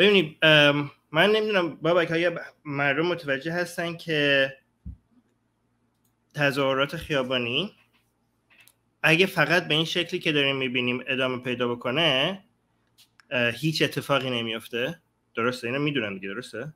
ببینید من نمیدونم بابک آیا مردم متوجه هستن که تظاهرات خیابانی اگه فقط به این شکلی که داریم میبینیم ادامه پیدا بکنه هیچ اتفاقی نمیافته درسته اینو میدونن دیگه درسته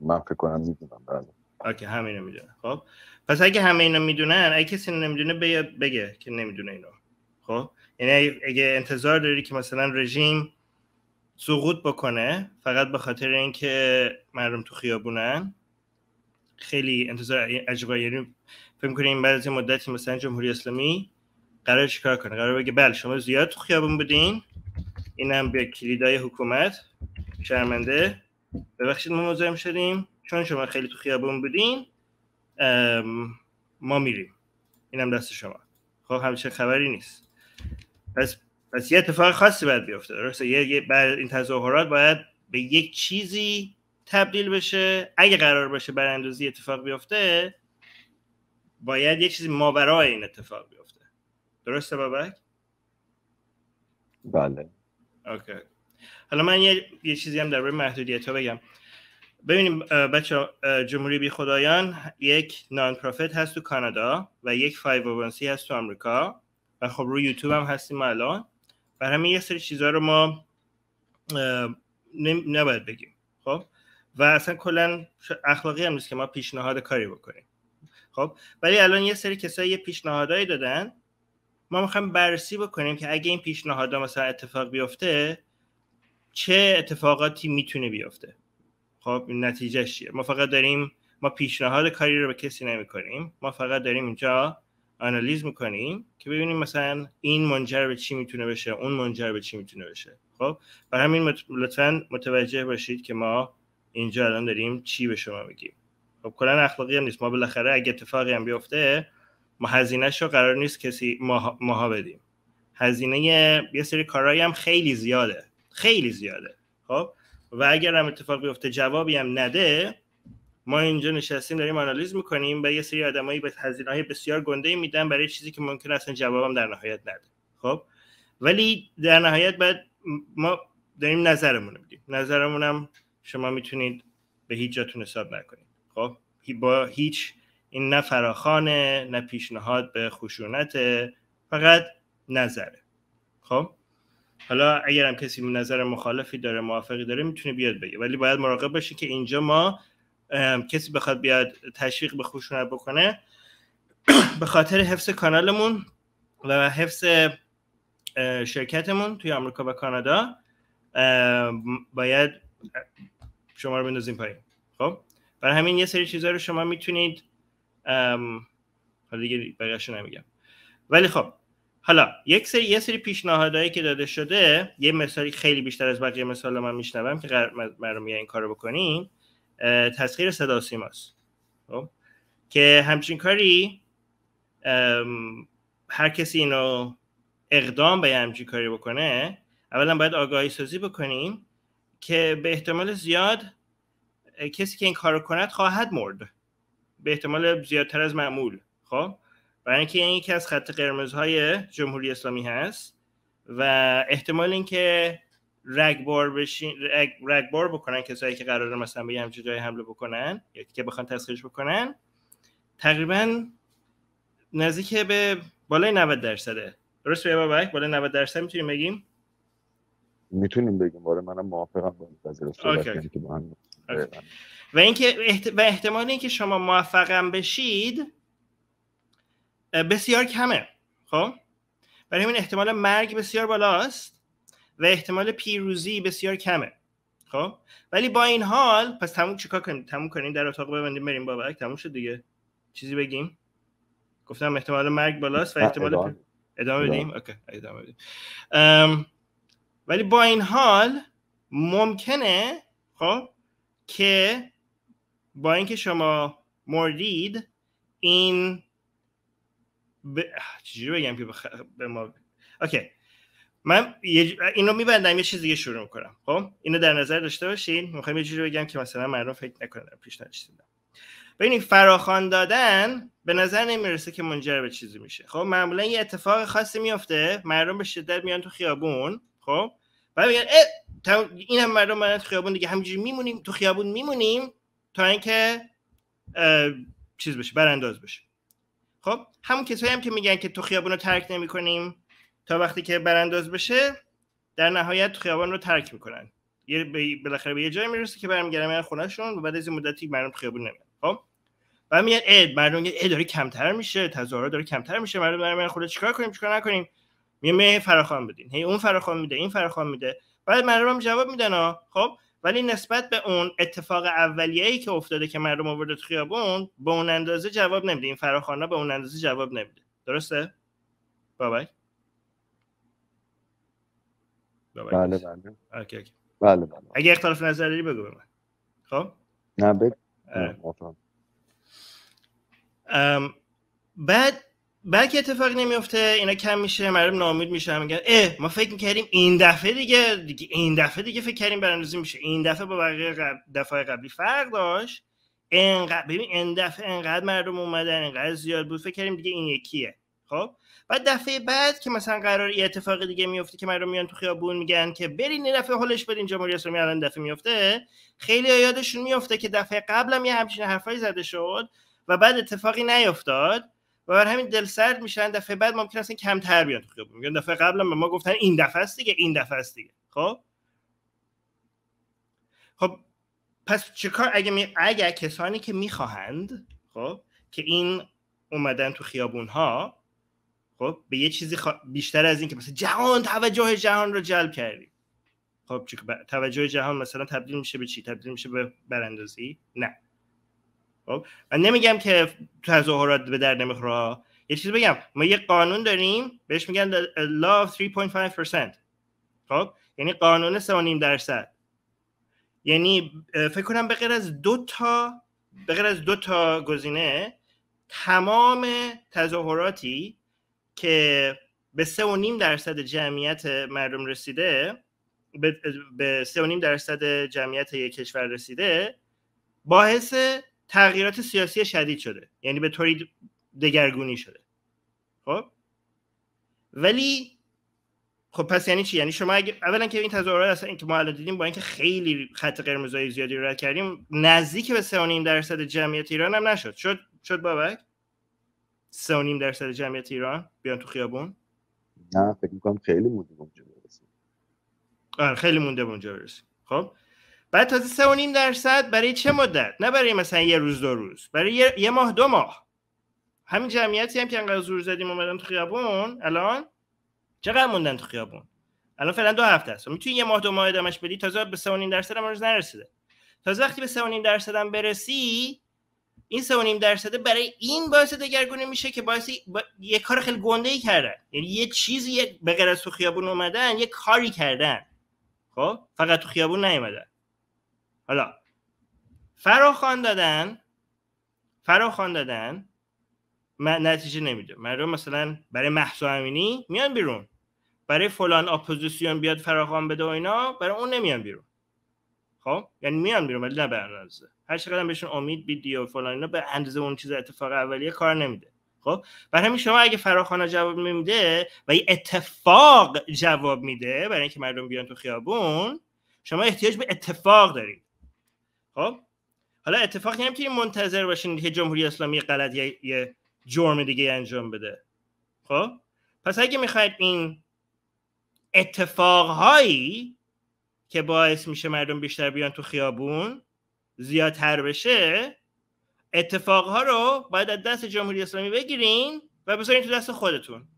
من فکر کنم میدونم بله اوکی همینا میدونن خب پس اگه همه اینا میدونن اگه کسی نمیدونه بگه که نمیدونه اینو خب یعنی اگه انتظار داری که مثلا رژیم سقوط بکنه فقط به خاطر اینکه مردم تو خیابونن خیلی انتظار عجیبه یعنی فکر کنیم بعد از مدتی مثلا جمهوری اسلامی قرار چیکار کنه قرار بگه بله شما زیاد تو خیابون بودین هم به کلیدای حکومت شرمنده ببخشید ما مزاحم شدیم چون شما خیلی تو خیابون بودین ما میریم اینم دست شما خب همچه خبری نیست پس پس یه اتفاق خاصی باید بیفته درسته یه بعد این تظاهرات باید به یک چیزی تبدیل بشه اگه قرار باشه براندازی اتفاق بیفته باید یه چیزی ماورای این اتفاق بیفته درسته بابک بله اوکی حالا من یه, یه چیزی هم در محدودیت ها بگم ببینیم بچه جمهوری بی خدایان یک نان پروفیت هست تو کانادا و یک 501 هست تو آمریکا و خب روی یوتیوب هم هستیم الان برای همین یه سری چیزها رو ما نباید بگیم خب و اصلا کلا اخلاقی هم نیست که ما پیشنهاد کاری بکنیم خب ولی الان یه سری کسایی یه پیشنهادایی دادن ما میخوایم بررسی بکنیم که اگه این پیشنهادها مثلا اتفاق بیفته چه اتفاقاتی میتونه بیفته خب نتیجه چیه ما فقط داریم ما پیشنهاد کاری رو به کسی نمی ما فقط داریم اینجا آنالیز میکنیم که ببینیم مثلا این منجر به چی میتونه بشه اون منجر به چی میتونه بشه خب برای همین لطفا متوجه باشید که ما اینجا الان داریم چی به شما میگیم خب کلا اخلاقی هم نیست ما بالاخره اگه اتفاقی هم بیفته ما هزینهش رو قرار نیست کسی ماها, بدیم هزینه یه سری کارهایی هم خیلی زیاده خیلی زیاده خب و اگر هم اتفاق بیفته جوابی هم نده ما اینجا نشستیم داریم آنالیز میکنیم و یه سری آدمایی به های بسیار گنده میدن برای چیزی که ممکن اصلا جوابم در نهایت نده خب ولی در نهایت بعد ما داریم نظرمون رو نظرمون شما میتونید به هیچ جاتون حساب نکنید خب با هیچ این نه فراخانه نه پیشنهاد به خشونت فقط نظره خب حالا اگرم کسی نظر مخالفی داره موافقی داره میتونه بیاد بگه ولی باید مراقب باشه که اینجا ما کسی بخواد بیاد تشویق به خشونت بکنه به خاطر حفظ کانالمون و حفظ شرکتمون توی آمریکا و کانادا باید شما رو بندازیم پایین خب برای همین یه سری چیزها رو شما میتونید حالا دیگه نمیگم ولی خب حالا یک سری یه سری پیشنهادهایی که داده شده یه مثالی خیلی بیشتر از بقیه مثال من میشنوم که قرار این رو بکنیم تسخیر صدا سیماست خب؟ که همچین کاری هر کسی اینو اقدام به همچین کاری بکنه اولا باید آگاهی سازی بکنیم که به احتمال زیاد کسی که این کار کند خواهد مرد به احتمال زیادتر از معمول خب برای اینکه این یکی از خط قرمزهای جمهوری اسلامی هست و احتمال اینکه رگبار بشین رگ، رگبار بکنن کسایی که قراره مثلا به همچین جای حمله بکنن یا که بخوان تسخیرش بکنن تقریبا نزدیک به بالای 90 درصده درست میگم بابک بالای 90 درصد میتونیم بگیم میتونیم بگیم آره منم موافقم با این و اینکه و احتمال اینکه شما موفقم بشید بسیار کمه خب برای همین احتمال مرگ بسیار بالاست و احتمال پیروزی بسیار کمه خب ولی با این حال پس تموم چیکار کنیم تموم کنیم در اتاق ببندیم بریم بابک تموم شد دیگه چیزی بگیم گفتم احتمال مرگ بالاست و احتمال ادامه, ادامه بدیم اوکی ادامه بدیم ولی با این حال ممکنه خب که با اینکه شما مردید این ب... چجوری بگم که به ما اوکی من این رو میبندم یه چیز دیگه شروع میکنم خب اینو در نظر داشته باشین میخوام یه جوری بگم که مثلا مردم فکر نکنن پیش نشیدم ببینید فراخوان دادن به نظر نمیرسه که منجر به چیزی میشه خب معمولا یه اتفاق خاصی میفته مردم به شدت میان تو خیابون خب بعد میگن این هم مردم من تو خیابون دیگه همینجوری میمونیم تو خیابون میمونیم تا اینکه چیز بشه برانداز بشه خب همون کسایی هم که میگن که تو خیابون رو ترک نمیکنیم تا وقتی که برانداز بشه در نهایت خیابان رو ترک میکنن یه بالاخره به یه جایی میرسه که برمیگردن میرن خونهشون و بعد از این مدتی مردم خیابون نمیرن خب و میگن اد مردم میگن داره کمتر میشه تظاهرات داره کمتر میشه مردم دارن میرن خونه چیکار کنیم چیکار نکنیم میگن فراخوان بدین هی اون فراخوان میده این فراخوان میده بعد مردم جواب میدن خب ولی نسبت به اون اتفاق اولیه ای که افتاده که مردم آورده تو خیابون به اون اندازه جواب نمیده این فراخوانا به اون اندازه جواب نمیده درسته بابک بله بله. بله بله اگه اختلاف نظر داری بگو به من خب نه بگو بعد بلکه اتفاقی نمیفته اینا کم میشه مردم نامید میشه میگن اه ما فکر میکردیم این دفعه دیگه, دیگه این دفعه دیگه فکر کردیم براندازی میشه این دفعه با بقیه دفعه قبلی فرق داشت این ببین این دفعه انقدر مردم اومدن اینقدر زیاد بود فکر کردیم دیگه این یکیه خب و دفعه بعد که مثلا قرار یه اتفاق دیگه میفته که مردم میان تو خیابون میگن که برین این دفعه هولش بدین جمهوری اسلامی الان دفعه میفته خیلی یادشون میفته که دفعه قبلم یه همچین حرفایی زده شد و بعد اتفاقی نیفتاد و بر همین دل سرد میشن دفعه بعد ممکن است کمتر بیان تو خیابون میگن دفعه قبلم به ما گفتن این دفعه است دیگه این دفعه است دیگه خب خب پس چیکار اگه می... اگه کسانی که میخواهند خب که این اومدن تو خیابون ها خب به یه چیزی بیشتر از این که مثلا جهان توجه جهان رو جلب کردیم خب توجه جهان مثلا تبدیل میشه به چی تبدیل میشه به براندازی نه خب من نمیگم که تظاهرات به در نمیخوره یه چیزی بگم ما یه قانون داریم بهش میگن law 3.5% خب یعنی قانون 3.5 درصد یعنی فکر کنم به غیر از دو تا به غیر از دو تا گزینه تمام تظاهراتی که به 3.5 درصد جمعیت مردم رسیده به 3.5 درصد جمعیت یک کشور رسیده باعث تغییرات سیاسی شدید شده یعنی به طوری دگرگونی شده خب ولی خب پس یعنی چی یعنی شما اگه اولا که این تظاهرات اصلا این که ما الان دیدیم با اینکه خیلی خط قرمزای زیادی رو رد کردیم نزدیک به 3.5 درصد جمعیت ایران هم نشد شد شد بابک نیم درصد جمعیت ایران بیان تو خیابون نه فکر میکنم خیلی مونده اونجا برسیم آره خیلی مونده اونجا برسیم خب بعد تازه سه و نیم درصد برای چه مدت نه برای مثلا یه روز دو روز برای یه, ماه دو ماه همین جمعیتی هم که انقدر زور زدیم اومدن تو خیابون الان چقدر موندن تو خیابون الان فعلا دو هفته است میتونی یه ماه دو ماه ادامش بدی تازه به سه و نیم درصد هم روز نرسیده تازه وقتی به سه و درصد هم برسی این سه نیم درصده برای این باعث دگرگونی میشه که باعث با... یه کار خیلی گنده ای کردن یعنی یه چیزی به غیر از تو خیابون اومدن یه کاری کردن خب فقط تو خیابون نیومدن حالا فراخوان دادن فراخوان دادن من نتیجه نمیده مردم مثلا برای محسا امینی میان بیرون برای فلان اپوزیسیون بیاد فراخان بده و اینا برای اون نمیان بیرون خب یعنی میان بیرون ولی نه به اندازه هر چقدر بهشون امید بیدی و فلان اینا به اندازه اون چیز اتفاق اولیه کار نمیده خب برای همین شما اگه فراخانه جواب میده و یه اتفاق جواب میده برای اینکه مردم بیان تو خیابون شما احتیاج به اتفاق دارید خب حالا اتفاقی هم که منتظر باشین که جمهوری اسلامی غلط یه جرم دیگه انجام بده خب پس اگه میخواید این اتفاقهایی که باعث میشه مردم بیشتر بیان تو خیابون زیادتر بشه اتفاقها رو باید از دست جمهوری اسلامی بگیرین و بذارین تو دست خودتون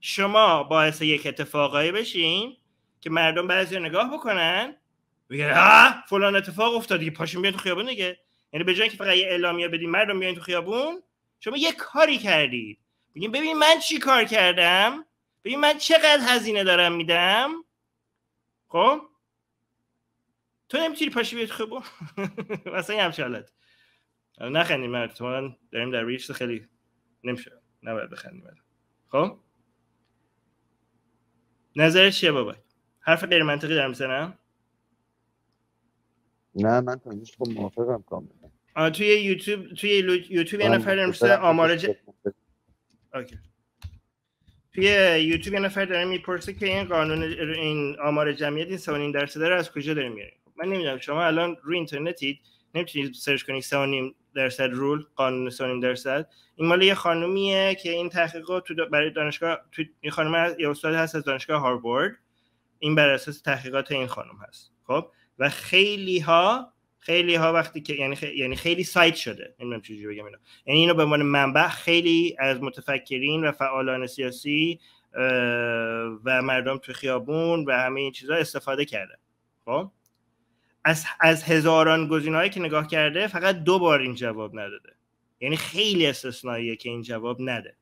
شما باعث یک اتفاقایی بشین که مردم بعضی نگاه بکنن بگن آه فلان اتفاق افتادی دیگه پاشون بیان تو خیابون دیگه یعنی به جای که فقط یه اعلامیه بدین مردم بیان تو خیابون شما یه کاری کردید بگین ببین من چی کار کردم ببین من چقدر هزینه دارم میدم خب تو نمیتونی پاشی بیاد خب اصلا یه همچه حالت نخندیم من من داریم در ریشت خیلی نمیشه نباید بخندیم خب نظرش چیه بابا حرف غیر منطقی دارم میزنم نه من تا اینجاش خب موافقم کاملا توی یوتیوب توی یوتیوب یه نفر دارم میپرسه آمار ج... خب اوکی. توی یوتیوب یه نفر داره میپرسه که این قانون این آمار جمعیت این سوانین درصد رو از کجا داره میاریم من نمیدونم شما الان روی اینترنتید نمیتونید سرچ کنید 3.5 درصد رول قانون 3.5 درصد این مال یه خانومیه که این تحقیقات تو برای دانشگاه تو این خانم یه استاد هست از دانشگاه هاروارد این بر اساس تحقیقات این خانم هست خب و خیلی ها خیلی ها وقتی که یعنی خیلی, یعنی خیلی سایت شده نمیدونم چجوری بگم اینو یعنی اینو به عنوان منبع خیلی از متفکرین و فعالان سیاسی و مردم تو خیابون و همه این چیزها استفاده کرده خب از, از هزاران هایی که نگاه کرده فقط دو بار این جواب نداده یعنی خیلی استثنائیه که این جواب نده